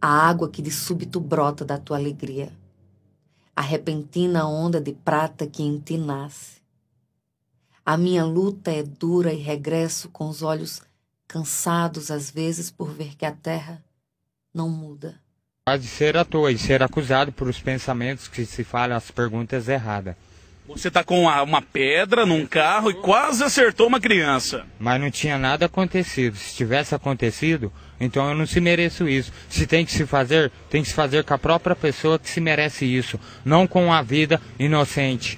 a água que de súbito brota da tua alegria, a repentina onda de prata que em ti nasce. A minha luta é dura e regresso com os olhos cansados às vezes por ver que a terra não muda. Pode de ser à toa e ser acusado por os pensamentos que se falam as perguntas erradas. Você tá com uma, uma pedra num carro e quase acertou uma criança. Mas não tinha nada acontecido. Se tivesse acontecido, então eu não se mereço isso. Se tem que se fazer, tem que se fazer com a própria pessoa que se merece isso, não com a vida inocente.